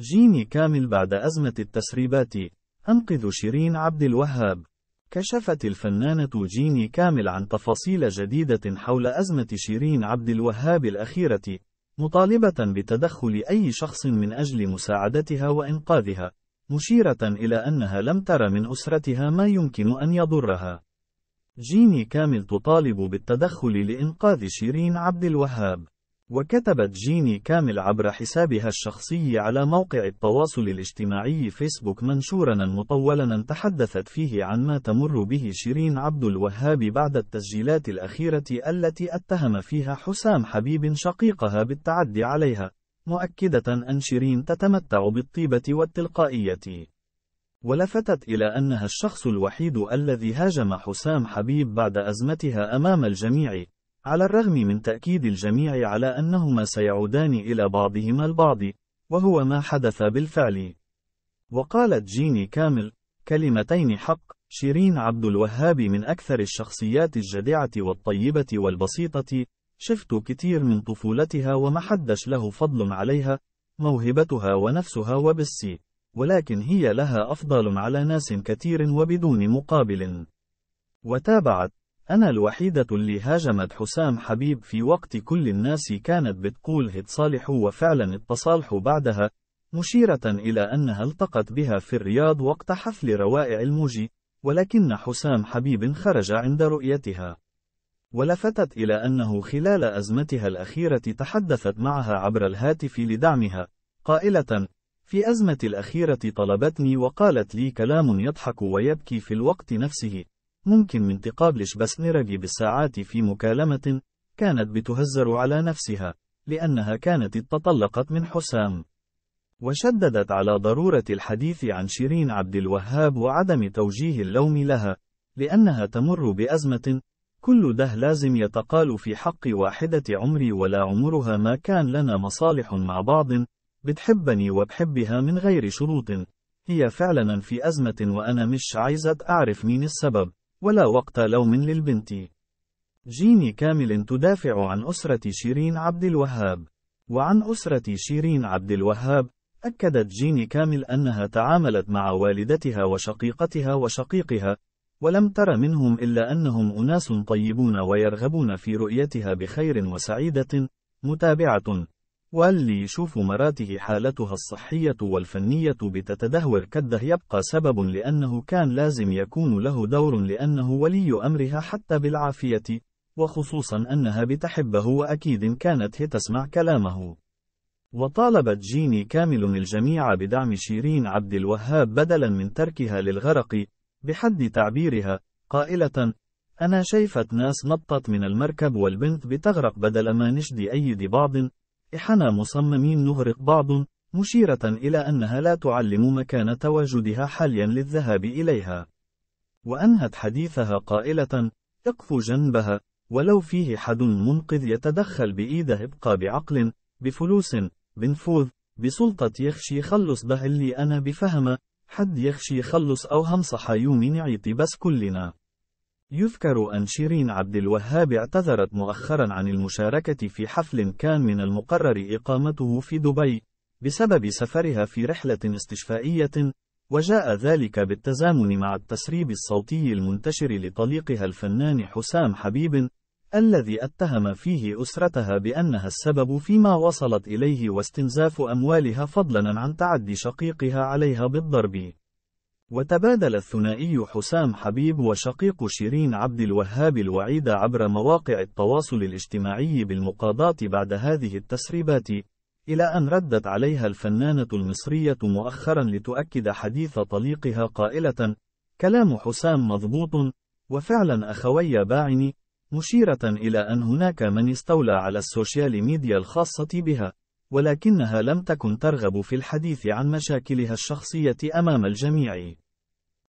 جيني كامل بعد أزمة التسريبات أنقذ شيرين عبد الوهاب كشفت الفنانة جيني كامل عن تفاصيل جديدة حول أزمة شيرين عبد الوهاب الأخيرة، مطالبة بتدخل أي شخص من أجل مساعدتها وإنقاذها، مشيرة إلى أنها لم تر من أسرتها ما يمكن أن يضرها. جيني كامل تطالب بالتدخل لإنقاذ شيرين عبد الوهاب. وكتبت جيني كامل عبر حسابها الشخصي على موقع التواصل الاجتماعي فيسبوك منشورا مطولا تحدثت فيه عن ما تمر به شيرين عبد الوهاب بعد التسجيلات الأخيرة التي اتهم فيها حسام حبيب شقيقها بالتعدي عليها، مؤكدة أن شيرين تتمتع بالطيبة والتلقائية. ولفتت إلى أنها الشخص الوحيد الذي هاجم حسام حبيب بعد أزمتها أمام الجميع. على الرغم من تأكيد الجميع على أنهما سيعودان إلى بعضهما البعض، وهو ما حدث بالفعل. وقالت جيني كامل، كلمتين حق، شيرين عبد الوهاب من أكثر الشخصيات الجدعة والطيبة والبسيطة، شفت كتير من طفولتها ومحدش له فضل عليها، موهبتها ونفسها وبس، ولكن هي لها أفضل على ناس كتير وبدون مقابل. وتابعت أنا الوحيدة اللي هاجمت حسام حبيب في وقت كل الناس كانت بتقول اتصالحوا وفعلا اتصالحوا بعدها، مشيرة إلى أنها التقت بها في الرياض وقت حفل روائع الموجي، ولكن حسام حبيب خرج عند رؤيتها. ولفتت إلى أنه خلال أزمتها الأخيرة تحدثت معها عبر الهاتف لدعمها، قائلة: في أزمة الأخيرة طلبتني وقالت لي كلام يضحك ويبكي في الوقت نفسه. ممكن من تقابلش بس نرجي بالساعات في مكالمة كانت بتهزر على نفسها لأنها كانت اتطلقت من حسام وشددت على ضرورة الحديث عن شيرين عبد الوهاب وعدم توجيه اللوم لها لأنها تمر بأزمة كل ده لازم يتقال في حق واحدة عمري ولا عمرها ما كان لنا مصالح مع بعض بتحبني وبحبها من غير شروط هي فعلا في أزمة وأنا مش عايزة أعرف مين السبب ولا وقت لوم للبنت. جيني كامل تدافع عن أسرة شيرين عبد الوهاب. وعن أسرة شيرين عبد الوهاب، أكدت جيني كامل أنها تعاملت مع والدتها وشقيقتها وشقيقها، ولم تر منهم إلا أنهم أناس طيبون ويرغبون في رؤيتها بخير وسعيدة، متابعة. واللي يشوف مراته حالتها الصحية والفنية بتتدهور كده يبقى سبب لأنه كان لازم يكون له دور لأنه ولي أمرها حتى بالعافية، وخصوصا أنها بتحبه وأكيد كانت هي تسمع كلامه. وطالبت جيني كامل الجميع بدعم شيرين عبد الوهاب بدلا من تركها للغرق، بحد تعبيرها، قائلة: أنا شايفة ناس نطت من المركب والبنت بتغرق بدل ما نشدي أيدي بعض، إحنا مصممين نغرق بعض مشيرة إلى أنها لا تعلم مكان تواجدها حاليا للذهاب إليها وأنهت حديثها قائلة اقف جنبها ولو فيه حد منقذ يتدخل بإيده ابقى بعقل بفلوس بنفوذ بسلطة يخشي خلص به اللي أنا بفهمه حد يخشي خلص أو همصح يومي نعيط بس كلنا يذكر أن شيرين عبد الوهاب اعتذرت مؤخرا عن المشاركة في حفل كان من المقرر إقامته في دبي، بسبب سفرها في رحلة استشفائية، وجاء ذلك بالتزامن مع التسريب الصوتي المنتشر لطليقها الفنان حسام حبيب، الذي اتهم فيه أسرتها بأنها السبب فيما وصلت إليه واستنزاف أموالها فضلا عن تعدي شقيقها عليها بالضرب. وتبادل الثنائي حسام حبيب وشقيق شيرين عبد الوهاب الوعيد عبر مواقع التواصل الاجتماعي بالمقاضاة بعد هذه التسريبات، إلى أن ردت عليها الفنانة المصرية مؤخرا لتؤكد حديث طليقها قائلة: كلام حسام مضبوط، وفعلا أخوي باعني، مشيرة إلى أن هناك من استولى على السوشيال ميديا الخاصة بها. ولكنها لم تكن ترغب في الحديث عن مشاكلها الشخصية أمام الجميع.